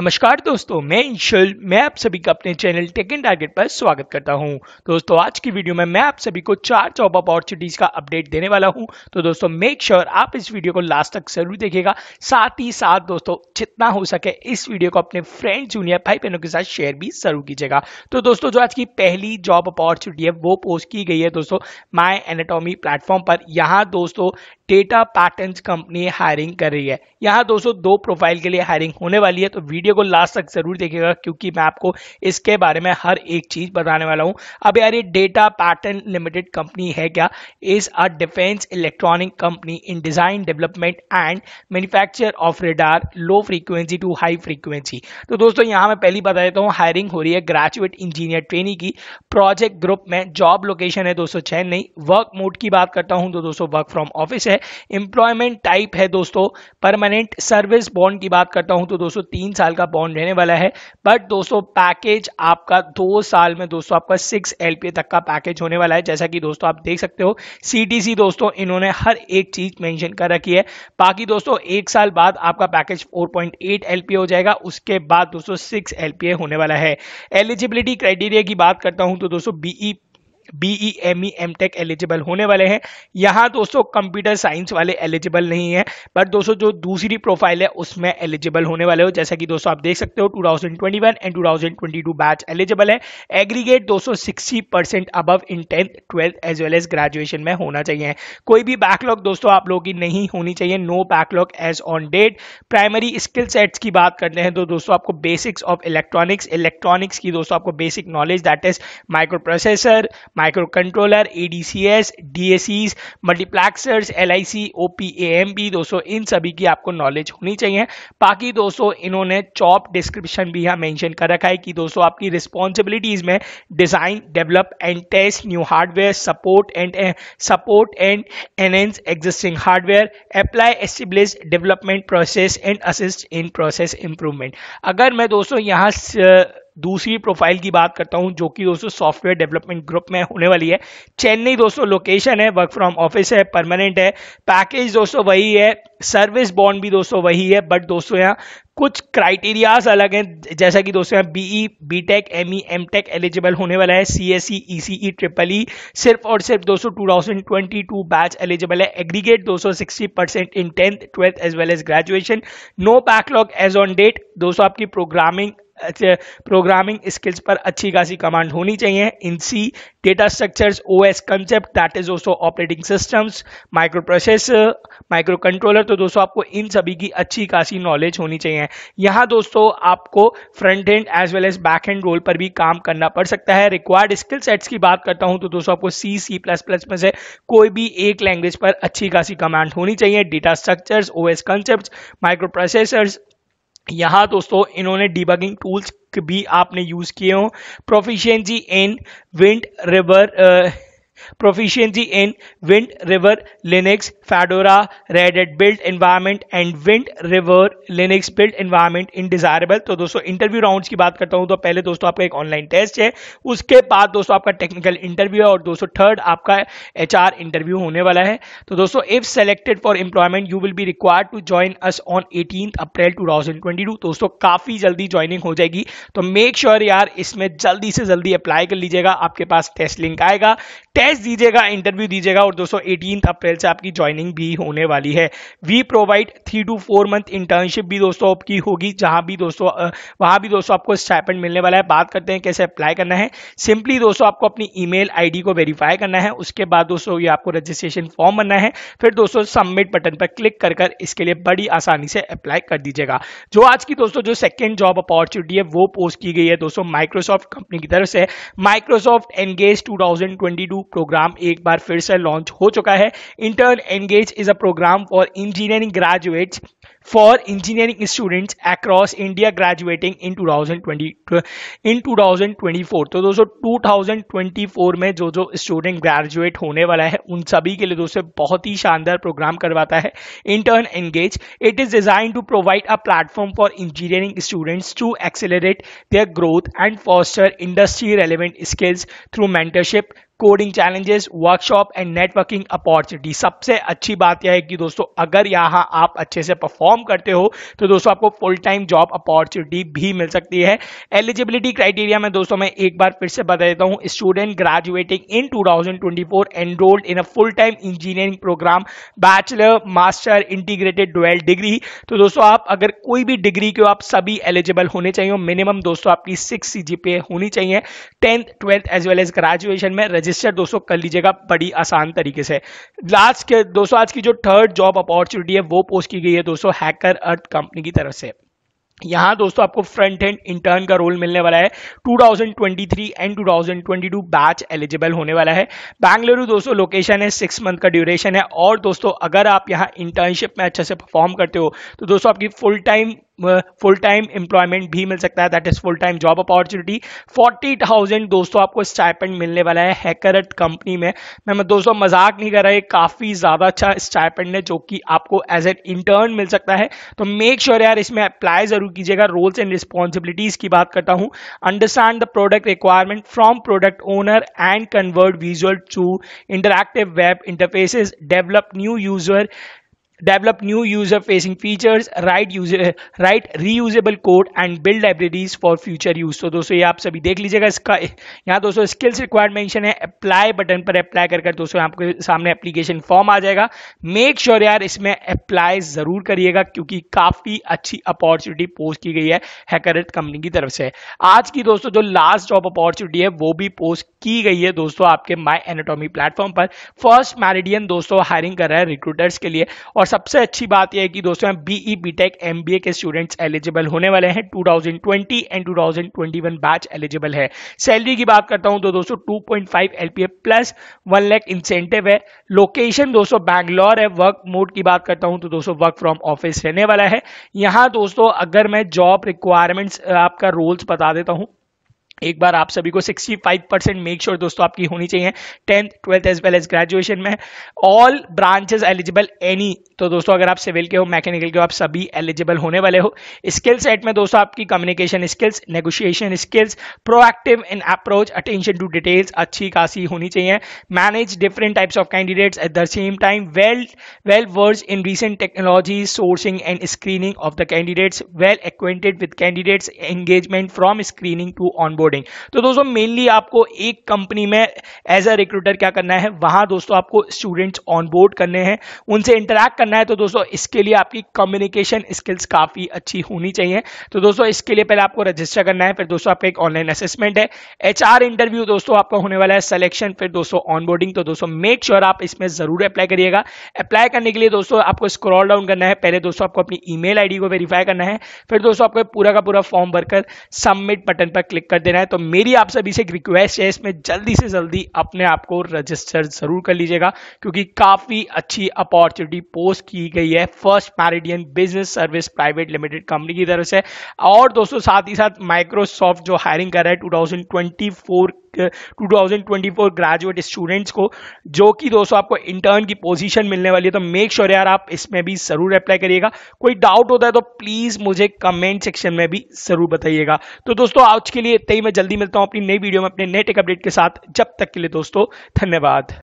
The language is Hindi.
नमस्कार दोस्तों मैं इंशल मैं आप सभी का अपने चैनल टेक एंड टारगेट पर स्वागत करता हूं दोस्तों आज की वीडियो में मैं आप सभी को चार जॉब अपॉर्चुनिटीज का अपडेट देने वाला हूं तो दोस्तों मेक श्योर sure आप इस वीडियो को लास्ट तक जरूर देखेगा साथ ही साथ दोस्तों जितना हो सके इस वीडियो को अपने फ्रेंड जूनियर भाई बहनों के साथ शेयर भी जरूर कीजिएगा तो दोस्तों जो आज की पहली जॉब अपॉर्चुनिटी है वो पोस्ट की गई है दोस्तों माई एनाटोमी प्लेटफॉर्म पर यहाँ दोस्तों डेटा पैटर्न कंपनी हायरिंग कर रही है यहाँ दोस्तों दो प्रोफाइल के लिए हायरिंग होने वाली है तो वीडियो को लास्ट तक जरूर देखिएगा क्योंकि मैं आपको इसके बारे में हर एक चीज बताने वाला हूँ अब यार ये डेटा पैटर्न लिमिटेड कंपनी है क्या is a defence electronic company in design development and manufacture of radar low frequency to high frequency तो दोस्तों यहाँ मैं पहली बता देता हूँ हायरिंग हो रही है ग्रेजुएट इंजीनियर ट्रेनिंग की प्रोजेक्ट ग्रुप में जॉब लोकेशन है दोस्तों चेन्नई वर्क मोड की बात करता हूँ तो दोस्तों वर्क फ्रॉम ऑफिस है एम्प्लॉयमेंट टाइप है दोस्तों परमानेंट सर्विस बॉन्ड की बात करता हूं तो दोस्तों तीन साल का बॉन्ड रहने वाला है बट दोस्तों पैकेज आपका दो साल में दोस्तों आपका सिक्स एल तक का पैकेज होने वाला है जैसा कि दोस्तों आप देख सकते हो सी दोस्तों इन्होंने हर एक चीज मेंशन कर रखी है बाकी दोस्तों एक साल बाद आपका पैकेज फोर एलपीए हो जाएगा उसके बाद दोस्तों सिक्स एलपीए होने वाला है एलिजिबिलिटी क्राइटेरिया की बात करता हूं तो दोस्तों BE BE M E M tech eligible होने वाले हैं यहाँ दोस्तों कंप्यूटर साइंस वाले एलिजिबल नहीं है बट दोस्तों जो दूसरी प्रोफाइल है उसमें एलिजिबल होने वाले हो जैसा कि दोस्तों आप देख सकते हो 2021 एंड 2022 बैच एलिजिबल है एग्रीगेट दोस्तों sixty percent above in tenth twelfth as well as graduation में होना चाहिए कोई भी बैकलॉग दोस्तों आप लोगों की नहीं होनी चाहिए no backlog as on date primary skill sets की बात करते हैं तो दोस्तों आपको बेसिक्स ऑफ इलेक्ट्रॉनिक्स इलेक्ट्रॉनिक्स की दोस्तों आपको basic knowledge that is microprocessor microcontroller ADCs DACs multiplexers LIC op amp दोस्तों इन सभी की आपको नॉलेज होनी चाहिए बाकी दोस्तों इन्होंने चॉप डिस्क्रिप्शन भी यहाँ मेंशन कर रखा है कि दोस्तों आपकी रिस्पॉन्सिबिलिटीज में design develop and test new hardware support and support and enhance existing hardware apply establish development process and assist in process improvement अगर मैं दोस्तों यहाँ दूसरी प्रोफाइल की बात करता हूँ जो कि दोस्तों सॉफ्टवेयर डेवलपमेंट ग्रुप में होने वाली है चेन्नई दोस्तों लोकेशन है वर्क फ्रॉम ऑफिस है परमानेंट है पैकेज दोस्तों वही है सर्विस बॉन्ड भी दोस्तों वही है बट दोस्तों यहाँ कुछ क्राइटेरियाज अलग हैं जैसा कि दोस्तों यहाँ BE BTech ME MTech eligible होने वाला है सीएससी ईसीई ट्रिपल ई सिर्फ और सिर्फ दोस्तों 2022 बैच एलिजिबल है एग्रीगेट 260 percent in tenth twelfth as well as graduation no backlog as on date दोस्तों आपकी प्रोग्रामिंग प्रोग्रामिंग स्किल्स पर अच्छी खासी कमांड होनी चाहिए in C data structures OS concept that is दोस्तों operating systems microprocessor microcontroller तो दोस्तों आपको इन सभी की अच्छी खासी नॉलेज होनी चाहिए यहाँ दोस्तों आपको front end as well as back end role पर भी काम करना पड़ सकता है रिक्वायर्ड स्किल सेट्स की बात करता हूँ तो दोस्तों आपको सी सी प्लस प्लस में से कोई भी एक लैंग्वेज पर अच्छी खासी कमांड होनी चाहिए data structures O S concept microprocessors यहाँ दोस्तों इन्होंने डिबगिंग टूल्स भी आपने यूज़ किए हों proficiency in Wind River proficiency in wind river linux fedora red hat build environment and wind river linux build environment in desirable तो दोस्तों इंटरव्यू राउंड्स की बात करता हूं तो पहले दोस्तों आपका एक ऑनलाइन टेस्ट है उसके बाद दोस्तों आपका टेक्निकल इंटरव्यू है और दोस्तों थर्ड आपका एच इंटरव्यू होने वाला है तो दोस्तों if selected for employment you will be require to join us on eighteen April टू दोस्तों काफी जल्दी ज्वाइनिंग हो जाएगी तो मेक श्योर sure यार इसमें जल्दी से जल्दी अप्लाई कर लीजिएगा आपके पास टेस्ट लिंक आएगा टेस्ट बैच दीजिएगा इंटरव्यू दीजिएगा और दोस्तों एटीन अप्रैल से आपकी ज्वाइनिंग भी होने वाली है we provide three to four month internship भी दोस्तों आपकी होगी जहां भी दोस्तों वहां भी दोस्तों आपको स्टैपेंट मिलने वाला है बात करते हैं कैसे अप्लाई करना है सिंपली दोस्तों आपको अपनी ईमेल आईडी को वेरीफाई करना है उसके बाद दोस्तों ये आपको रजिस्ट्रेशन फॉर्म बनना है फिर दोस्तों सबमिट बटन पर क्लिक कर कर इसके लिए बड़ी आसानी से अप्लाई कर दीजिएगा जो आज की दोस्तों जो सेकेंड जॉब अपॉर्चुनिटी है वो पोस्ट की गई है दोस्तों माइक्रोसॉफ्ट कंपनी की तरफ से माइक्रोसॉफ्ट एनगेज टू प्रोग्राम एक बार फिर से लॉन्च हो चुका है intern engage is a programme for engineering graduate for engineering students across India graduating in 2020 in 2024 तो दोस्तों 2024 में जो जो स्टूडेंट ग्रेजुएट होने वाला है उन सभी के लिए दोस्तों बहुत ही शानदार प्रोग्राम करवाता है intern engage it is design to provide a platform for engineering students to accelerate their growth and foster industry relevant skills through mentorship coding challenges workshop and networking opportunity सबसे अच्छी बात यह है कि दोस्तों अगर यहाँ आप अच्छे से परफॉर्म करते हो तो दोस्तों आपको फुल टाइम जॉब अपॉर्चुनिटी भी मिल सकती है एलिजिबिलिटी क्राइटेरिया में दोस्तों मैं एक बार फिर से बता देता हूँ student graduating in 2024 enrolled in a full time engineering programme bachelor master integrated twelfth degree तो दोस्तों आप अगर कोई भी डिग्री के आप सभी एलिजिबल होने चाहिए मिनिमम दोस्तों आपकी सिक्स सी होनी चाहिए tenth twelfth as well as graduation में रजिस्टर रजिस्टर दोस्तों कर लीजिएगा बड़ी आसान तरीके से लास्ट के दोस्तों आज की जो थर्ड जॉब अपॉर्चुनिटी है वो पोस्ट की गई है दोस्तों हैकर अर्थ कंपनी की तरफ से यहाँ दोस्तों आपको फ्रंट एंड इंटर्न का रोल मिलने वाला है 2023 एंड 2022 बैच एलिजिबल होने वाला है बैंगलुरु दोस्तों लोकेशन है सिक्स मंथ का ड्यूरेशन है और दोस्तों अगर आप यहाँ इंटर्नशिप में अच्छे से परफॉर्म करते हो तो दोस्तों आपकी full time full time employment भी मिल सकता है that is full time job opportunity forty thousand दोस्तों आपको स्टाइपेंड मिलने वाला है हैकर कंपनी में मैं दोस्तों मजाक नहीं कर रहा ये काफ़ी ज़्यादा अच्छा स्टाइपेंड है जो कि आपको एज एन इंटर्न मिल सकता है तो मेक श्योर sure यार इसमें अप्लाई ज़रूर कीजिएगा रोल्स एंड रिस्पॉन्सिबिलिटीज़ की बात करता हूँ understand the product requirement from product owner and convert visual to interactive web interfaces develop new user develop new user facing features write user write reusable code and build libraries for future use तो दोस्तों ये आप सभी देख लीजिएगा इसका यहाँ दोस्तों स्किल्स रिक्वायर्ड मेंशन है अप्लाई बटन पर अप्लाई कर कर दोस्तों आपके सामने एप्लीकेशन फॉर्म आ जाएगा मेक श्योर sure यार इसमें अप्लाई ज़रूर करिएगा क्योंकि काफ़ी अच्छी अपॉर्चुनिटी पोस्ट की गई है हैकरत कंपनी की तरफ से आज की दोस्तों जो लास्ट जॉब अपॉर्चुनिटी है वो भी पोस्ट की गई है दोस्तों आपके माई एनाटॉमी प्लेटफॉर्म पर फर्स्ट मैरिडियन दोस्तों हायरिंग कर रहा है रिक्रूटर्स के लिए और सबसे अच्छी बात यह है कि दोस्तों बीई बीटेक एमबीए के स्टूडेंट्स एलिजिबल होने वाले हैं 2020 एंड 2021 बैच एलिजिबल है सैलरी की बात करता हूं तो दोस्तों 2.5 एलपीए प्लस 1 लाख इंसेंटिव है लोकेशन दोस्तों बैंगलोर है वर्क मोड की बात करता हूं तो दोस्तों वर्क फ्रॉम ऑफिस रहने वाला है यहां दोस्तों अगर मैं जॉब रिक्वायरमेंट्स आपका रोल्स बता देता हूं एक बार आप सभी को 65 परसेंट मेक श्योर दोस्तों आपकी होनी चाहिए tenth twelfth as well as graduation में ऑल ब्रांचेस एलिजिबल एनी तो दोस्तों अगर आप सिविल के हो मैकेनिकल के हो आप सभी एलिजिबल होने वाले हो स्किल सेट में दोस्तों आपकी communication skills negotiation skills proactive in approach attention to details अच्छी खासी होनी चाहिए manage different types of candidates at the same time well well versed in recent technology sourcing and screening of the candidates well acquainted with candidates engagement from screening to onboard coding तो दोस्तों मेनली आपको एक कंपनी में एज अ रिक्रूटर क्या करना है वहां दोस्तों आपको स्टूडेंट्स ऑनबोर्ड करने हैं उनसे इंटरेक्ट करना है तो दोस्तों इसके लिए आपकी कम्युनिकेशन स्किल्स काफ़ी अच्छी होनी चाहिए तो दोस्तों इसके लिए पहले आपको रजिस्टर करना है फिर दोस्तों आपका एक ऑनलाइन असेसमेंट है एच इंटरव्यू दोस्तों आपका होने वाला है सिलेक्शन फिर दोस्तों ऑनबोर्डिंग तो दोस्तों मेक श्योर आप इसमें ज़रूर अप्लाई करिएगा अप्लाई करने के लिए दोस्तों आपको स्क्रॉल डाउन करना है पहले दोस्तों आपको अपनी ईमेल आईडी को वेरीफाई करना है फिर दोस्तों आपको पूरा का पूरा फॉर्म भरकर सबमिट बटन पर क्लिक कर देना लेना है तो मेरी आप सभी से एक रिक्वेस्ट है इसमें जल्दी से जल्दी अपने आप को रजिस्टर जरूर कर लीजिएगा क्योंकि काफ़ी अच्छी अपॉर्चुनिटी पोस्ट की गई है first Meridian business service private limited company की तरफ से और दोस्तों साथ ही साथ माइक्रोसॉफ्ट जो हायरिंग कर रहा है टू 2024 ग्रेजुएट स्टूडेंट्स को जो कि दोस्तों आपको इंटर्न की पोजीशन मिलने वाली है तो मेक श्योर sure यार आप इसमें भी ज़रूर अप्लाई करिएगा कोई डाउट होता है तो प्लीज़ मुझे कमेंट सेक्शन में भी ज़रूर बताइएगा तो दोस्तों आज के लिए इतना ही मैं जल्दी मिलता हूं अपनी नई वीडियो में अपने नए टेक अपडेट के साथ जब तक के लिए दोस्तों धन्यवाद